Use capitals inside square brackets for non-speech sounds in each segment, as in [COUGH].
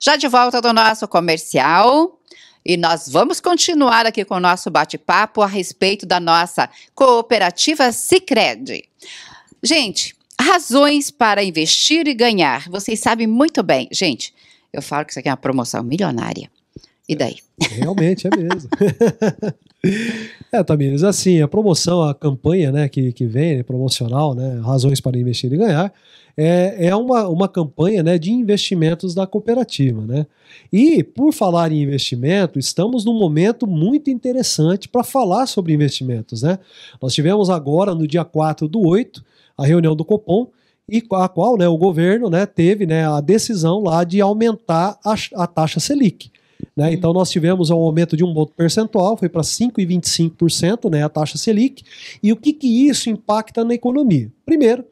Já de volta do nosso comercial. E nós vamos continuar aqui com o nosso bate-papo a respeito da nossa cooperativa Cicred. Gente, razões para investir e ganhar. Vocês sabem muito bem. Gente, eu falo que isso aqui é uma promoção milionária. E daí? É, realmente, é mesmo. [LAUGHS] é, Tamires, assim, a promoção, a campanha né, que, que vem, né, promocional, né, razões para investir e ganhar, é, é uma, uma campanha né, de investimentos da cooperativa. Né? E, por falar em investimento, estamos num momento muito interessante para falar sobre investimentos. Né? Nós tivemos agora, no dia 4 do 8, a reunião do Copom, e a qual né, o governo né, teve né, a decisão lá de aumentar a, a taxa Selic. Né? Uhum. Então nós tivemos um aumento de um ponto percentual, foi para 5,25% né, a taxa Selic. E o que, que isso impacta na economia? Primeiro,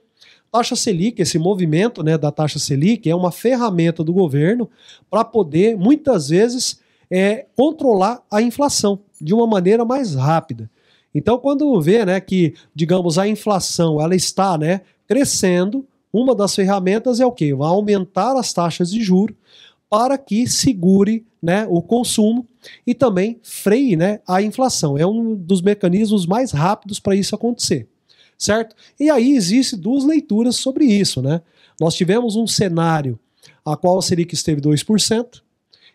taxa Selic, esse movimento né, da taxa Selic, é uma ferramenta do governo para poder, muitas vezes, é, controlar a inflação de uma maneira mais rápida. Então, quando vê né, que, digamos, a inflação ela está né, crescendo, uma das ferramentas é o quê? Vai aumentar as taxas de juros para que segure né, o consumo e também freie né, a inflação. É um dos mecanismos mais rápidos para isso acontecer certo? E aí existe duas leituras sobre isso, né? Nós tivemos um cenário a qual a Selic esteve 2%,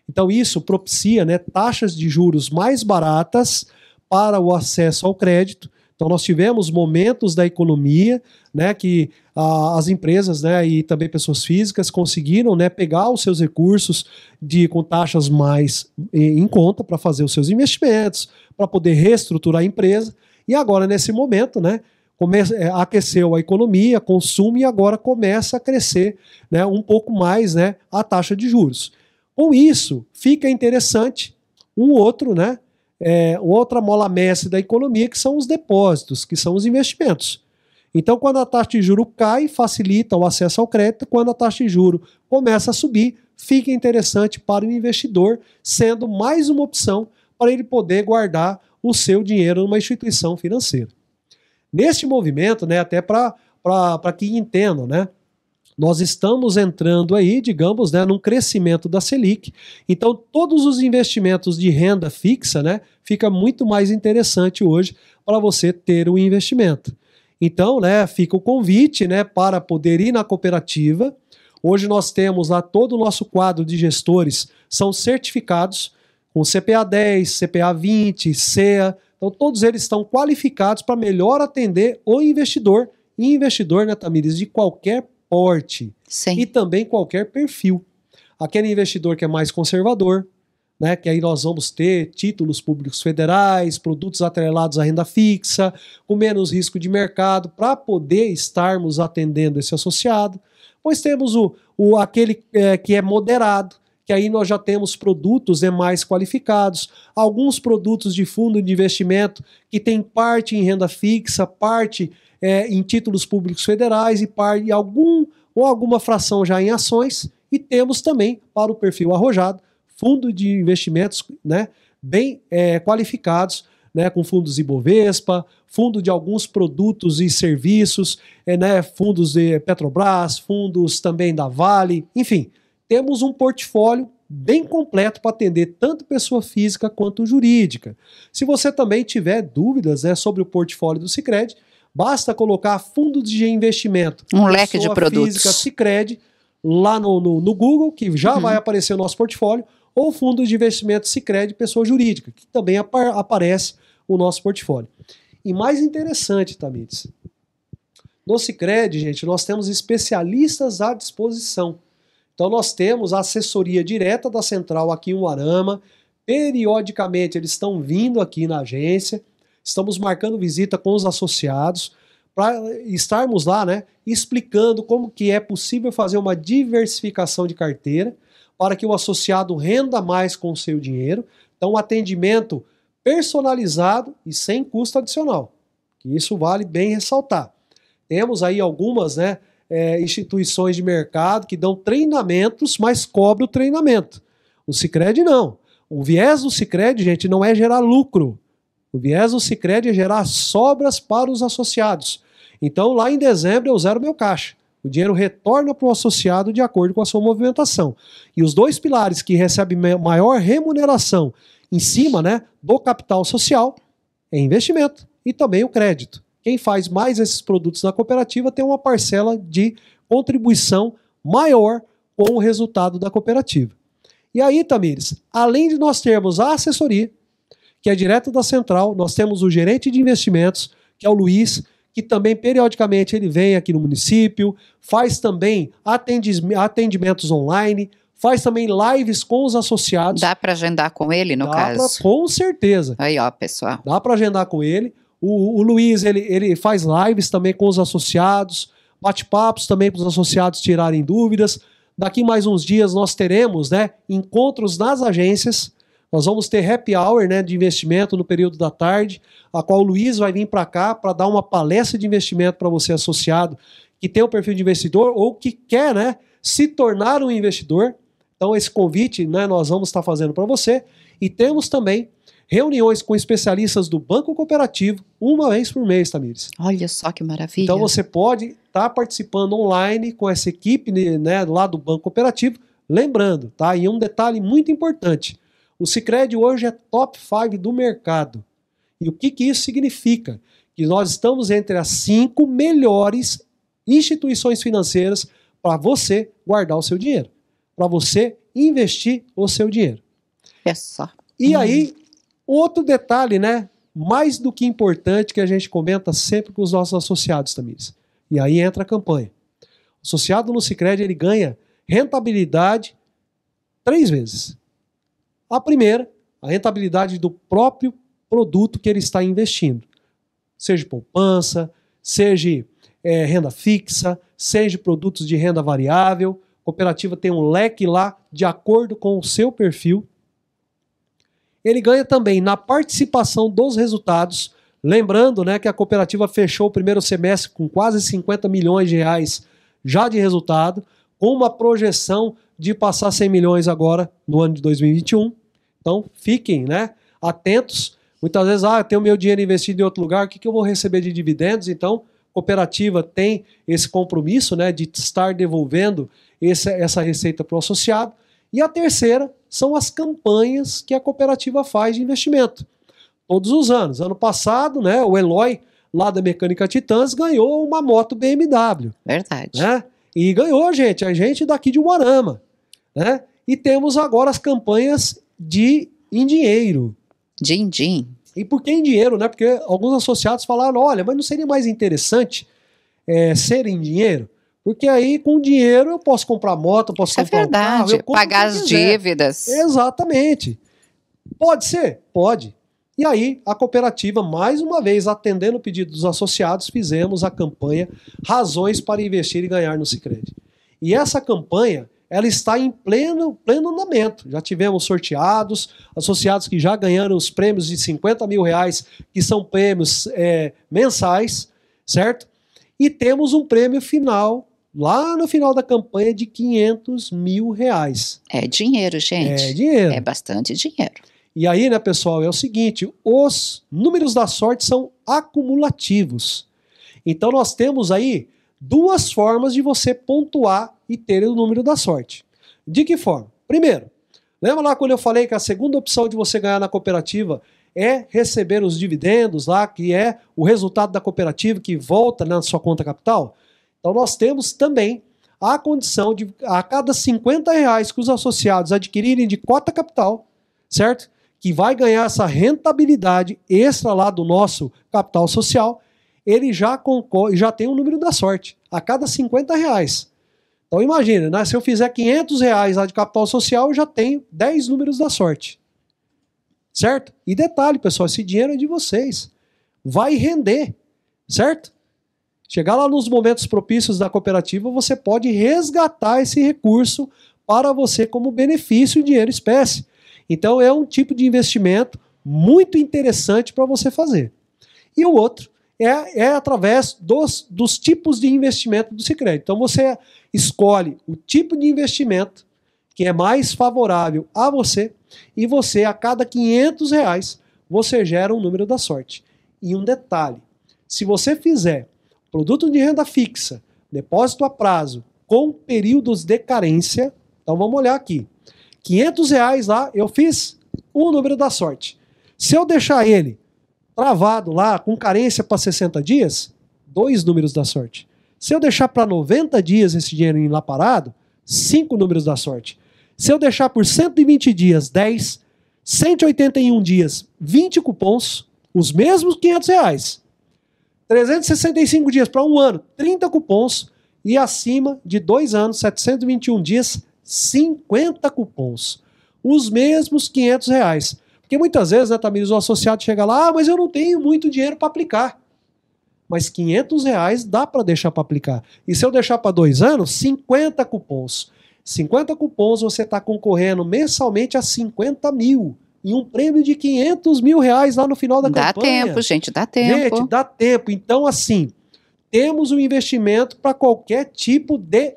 então isso propicia né, taxas de juros mais baratas para o acesso ao crédito. Então nós tivemos momentos da economia né, que ah, as empresas né, e também pessoas físicas conseguiram né, pegar os seus recursos de com taxas mais eh, em conta para fazer os seus investimentos, para poder reestruturar a empresa. E agora, nesse momento, né, é, aqueceu a economia, consumo e agora começa a crescer né, um pouco mais né, a taxa de juros. Com isso, fica interessante um outro, né, é, outra mola mestre da economia, que são os depósitos, que são os investimentos. Então, quando a taxa de juro cai, facilita o acesso ao crédito. Quando a taxa de juro começa a subir, fica interessante para o investidor, sendo mais uma opção para ele poder guardar o seu dinheiro numa instituição financeira. Neste movimento, né, até para que entendam, né? Nós estamos entrando aí, digamos, né, num crescimento da Selic. Então, todos os investimentos de renda fixa, né, fica muito mais interessante hoje para você ter um investimento. Então, né, fica o convite, né, para poder ir na cooperativa. Hoje nós temos lá todo o nosso quadro de gestores são certificados com CPA 10, CPA 20, CEA, então, todos eles estão qualificados para melhor atender o investidor, e investidor, né, Tamires, de qualquer porte Sim. e também qualquer perfil. Aquele investidor que é mais conservador, né, que aí nós vamos ter títulos públicos federais, produtos atrelados à renda fixa, com menos risco de mercado, para poder estarmos atendendo esse associado. Pois temos o, o aquele é, que é moderado, que aí nós já temos produtos é mais qualificados, alguns produtos de fundo de investimento que tem parte em renda fixa, parte é, em títulos públicos federais e parte algum ou alguma fração já em ações e temos também para o perfil arrojado fundo de investimentos, né, bem é, qualificados né, com fundos Ibovespa, fundo de alguns produtos e serviços, é, né, fundos de Petrobras, fundos também da Vale, enfim, temos um portfólio bem completo para atender tanto pessoa física quanto jurídica. Se você também tiver dúvidas né, sobre o portfólio do Sicredi, basta colocar fundo de investimento, um leque de produtos, física Sicredi lá no, no, no, Google, que já uhum. vai aparecer o nosso portfólio, ou fundo de investimento Sicredi pessoa jurídica, que também ap aparece o nosso portfólio. E mais interessante, Tamites, no Sicredi, gente, nós temos especialistas à disposição então nós temos a assessoria direta da central aqui em Uarama. Periodicamente eles estão vindo aqui na agência. Estamos marcando visita com os associados para estarmos lá, né, explicando como que é possível fazer uma diversificação de carteira para que o associado renda mais com o seu dinheiro. Então, atendimento personalizado e sem custo adicional. Que isso vale bem ressaltar. Temos aí algumas, né, é, instituições de mercado que dão treinamentos, mas cobre o treinamento. O Cicred não. O viés do Cicred, gente, não é gerar lucro. O viés do Cicred é gerar sobras para os associados. Então, lá em dezembro, eu zero meu caixa. O dinheiro retorna para o associado de acordo com a sua movimentação. E os dois pilares que recebem maior remuneração em cima né, do capital social é investimento e também o crédito. Quem faz mais esses produtos na cooperativa tem uma parcela de contribuição maior com o resultado da cooperativa. E aí, Tamires, além de nós termos a assessoria, que é direto da central, nós temos o gerente de investimentos, que é o Luiz, que também periodicamente ele vem aqui no município, faz também atendimentos online, faz também lives com os associados. Dá para agendar com ele, no Dá caso? Pra, com certeza. Aí, ó, pessoal. Dá para agendar com ele. O, o Luiz, ele, ele faz lives também com os associados, bate-papos também para os associados tirarem dúvidas. Daqui mais uns dias nós teremos né, encontros nas agências. Nós vamos ter happy hour né, de investimento no período da tarde, a qual o Luiz vai vir para cá para dar uma palestra de investimento para você associado que tem o um perfil de investidor ou que quer né, se tornar um investidor. Então, esse convite né, nós vamos estar fazendo para você. E temos também reuniões com especialistas do Banco Cooperativo uma vez por mês, Tamires. Olha só que maravilha. Então você pode estar tá participando online com essa equipe né, né, lá do Banco Cooperativo. Lembrando, tá? E um detalhe muito importante: o Cicred hoje é top 5 do mercado. E o que, que isso significa? Que nós estamos entre as cinco melhores instituições financeiras para você guardar o seu dinheiro, para você investir o seu dinheiro. É só. E hum. aí, uhum. Outro detalhe, né? Mais do que importante que a gente comenta sempre com os nossos associados, também. E aí entra a campanha. O associado no Sicredi ele ganha rentabilidade três vezes. A primeira, a rentabilidade do próprio produto que ele está investindo, seja poupança, seja é, renda fixa, seja produtos de renda variável. A cooperativa tem um leque lá de acordo com o seu perfil ele ganha também na participação dos resultados. Lembrando né, que a cooperativa fechou o primeiro semestre com quase 50 milhões de reais já de resultado, com uma projeção de passar 100 milhões agora no ano de 2021. Então fiquem né, atentos. Muitas vezes, ah, eu tenho meu dinheiro investido em outro lugar, o que, que eu vou receber de dividendos? Então, cooperativa tem esse compromisso né, de estar devolvendo esse, essa receita para o associado. E a terceira são as campanhas que a cooperativa faz de investimento. Todos os anos. Ano passado, né, o Eloy, lá da Mecânica Titãs, ganhou uma moto BMW. Verdade. Né? E ganhou, gente, a gente daqui de Moarama. Né? E temos agora as campanhas de em dinheiro. Din-din. E por que em dinheiro, né? Porque alguns associados falaram: olha, mas não seria mais interessante é, ser em dinheiro? Porque aí, com dinheiro, eu posso comprar moto, posso é comprar verdade, um carro, pagar as dívidas. Exatamente. Pode ser? Pode. E aí, a cooperativa, mais uma vez, atendendo o pedido dos associados, fizemos a campanha Razões para Investir e Ganhar no Sicredi. E essa campanha, ela está em pleno, pleno andamento. Já tivemos sorteados, associados que já ganharam os prêmios de 50 mil reais, que são prêmios é, mensais, certo? E temos um prêmio final lá no final da campanha de 500 mil reais. É dinheiro, gente. É dinheiro. É bastante dinheiro. E aí, né, pessoal, é o seguinte: os números da sorte são acumulativos. Então, nós temos aí duas formas de você pontuar e ter o número da sorte. De que forma? Primeiro, lembra lá quando eu falei que a segunda opção de você ganhar na cooperativa é receber os dividendos lá, que é o resultado da cooperativa que volta na sua conta capital? Então nós temos também a condição de, a cada 50 reais que os associados adquirirem de cota capital, certo? Que vai ganhar essa rentabilidade extra lá do nosso capital social, ele já, concorre, já tem o um número da sorte, a cada 50 reais. Então imagina, né, se eu fizer 500 reais lá de capital social, eu já tenho 10 números da sorte. Certo? E detalhe, pessoal, esse dinheiro é de vocês. Vai render, certo? Chegar lá nos momentos propícios da cooperativa, você pode resgatar esse recurso para você como benefício em dinheiro espécie. Então é um tipo de investimento muito interessante para você fazer. E o outro é, é através dos, dos tipos de investimento do Sicredi. Então você escolhe o tipo de investimento que é mais favorável a você e você a cada 500 reais você gera um número da sorte. E um detalhe, se você fizer Produto de renda fixa, depósito a prazo, com períodos de carência. Então vamos olhar aqui. 500 reais lá, eu fiz o número da sorte. Se eu deixar ele travado lá, com carência para 60 dias, dois números da sorte. Se eu deixar para 90 dias esse dinheiro lá parado, cinco números da sorte. Se eu deixar por 120 dias, 10, 181 dias, 20 cupons, os mesmos 500 reais. 365 dias para um ano, 30 cupons. E acima de dois anos, 721 dias, 50 cupons. Os mesmos 500 reais. Porque muitas vezes, né, Tamiris, o associado chega lá, ah, mas eu não tenho muito dinheiro para aplicar. Mas 500 reais dá para deixar para aplicar. E se eu deixar para dois anos, 50 cupons. 50 cupons, você está concorrendo mensalmente a 50 mil e um prêmio de 500 mil reais lá no final da dá campanha. Dá tempo, gente, dá tempo. Gente, dá tempo. Então, assim, temos um investimento para qualquer tipo de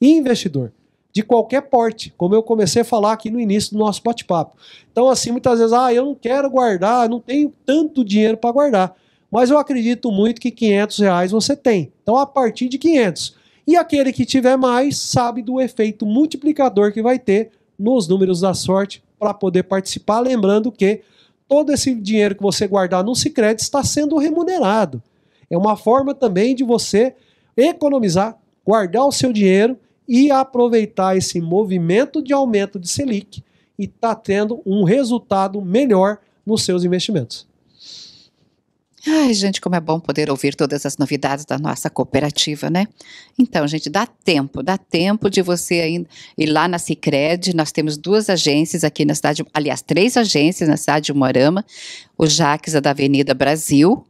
investidor, de qualquer porte, como eu comecei a falar aqui no início do nosso bate-papo. Então, assim, muitas vezes, ah, eu não quero guardar, não tenho tanto dinheiro para guardar, mas eu acredito muito que 500 reais você tem. Então, a partir de 500. E aquele que tiver mais sabe do efeito multiplicador que vai ter nos números da sorte para poder participar. Lembrando que todo esse dinheiro que você guardar no Sicredi está sendo remunerado. É uma forma também de você economizar, guardar o seu dinheiro e aproveitar esse movimento de aumento de Selic e está tendo um resultado melhor nos seus investimentos. Ai, gente, como é bom poder ouvir todas as novidades da nossa cooperativa, né? Então, gente, dá tempo, dá tempo de você ainda ir lá na Cicred. Nós temos duas agências aqui na cidade, aliás, três agências na cidade de Moarama, O Jaques, da Avenida Brasil,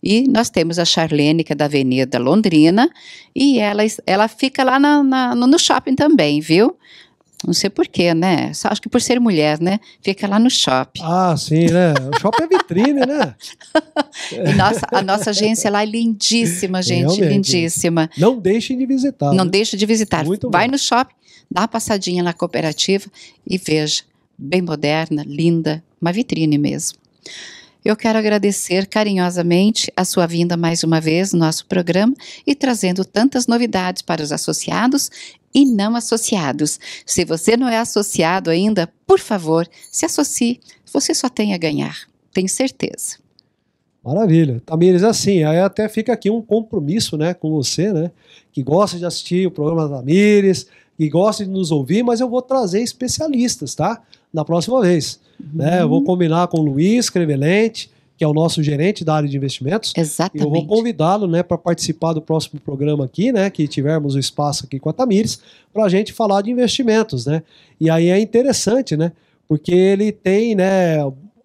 e nós temos a Charlene, que é da Avenida Londrina, e ela, ela fica lá na, na, no shopping também, viu? Não sei porquê, né? Só acho que por ser mulher, né? Fica lá no shopping. Ah, sim, né? O shopping é vitrine, né? [LAUGHS] nossa, a nossa agência lá é lindíssima, gente. Realmente. Lindíssima. Não deixem de visitar. Não né? deixe de visitar. Muito Vai bom. no shopping, dá uma passadinha na cooperativa e veja. Bem moderna, linda, uma vitrine mesmo. Eu quero agradecer carinhosamente a sua vinda mais uma vez no nosso programa e trazendo tantas novidades para os associados e não associados. Se você não é associado ainda, por favor, se associe. Você só tem a ganhar, tenho certeza. Maravilha. Tamires, assim, aí até fica aqui um compromisso né, com você, né? Que gosta de assistir o programa da Tamires, que gosta de nos ouvir, mas eu vou trazer especialistas, tá? na próxima vez. Uhum. Né? Eu vou uhum. combinar com o Luiz Crevelente, que é o nosso gerente da área de investimentos. Exatamente. Eu vou convidá-lo né, para participar do próximo programa aqui, né? Que tivermos o espaço aqui com a Tamires, para a gente falar de investimentos. Né? E aí é interessante, né? Porque ele tem né,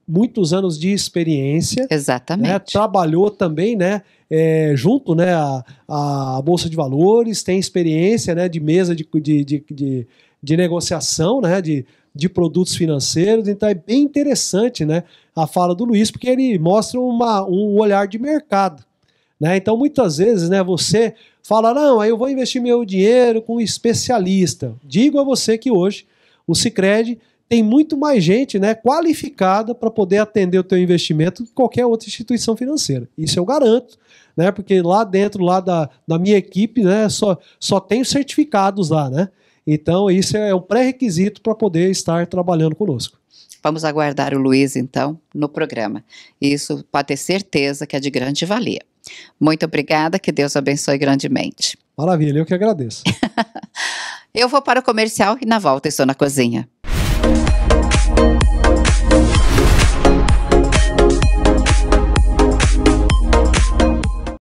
muitos anos de experiência. Né, Exatamente. Né, trabalhou também, né? É, junto né, a, a, Bolsa de Valores, tem experiência né, de mesa de, de, de, de, de negociação, né? De, de produtos financeiros. Então é bem interessante né, a fala do Luiz, porque ele mostra uma, um olhar de mercado. Né? Então, muitas vezes, né, você fala, não, aí eu vou investir meu dinheiro com um especialista. Digo a você que hoje o Cicred tem muito mais gente né, qualificada para poder atender o teu investimento que qualquer outra instituição financeira. Isso eu garanto, né, porque lá dentro, lá da, da minha equipe, né, só, só tenho certificados lá, né? Então, isso é um pré-requisito para poder estar trabalhando conosco. Vamos aguardar o Luiz, então, no programa. Isso pode ter certeza que é de grande valia. Muito obrigada, que Deus abençoe grandemente. Maravilha, eu que agradeço. [LAUGHS] eu vou para o comercial e na volta estou na cozinha.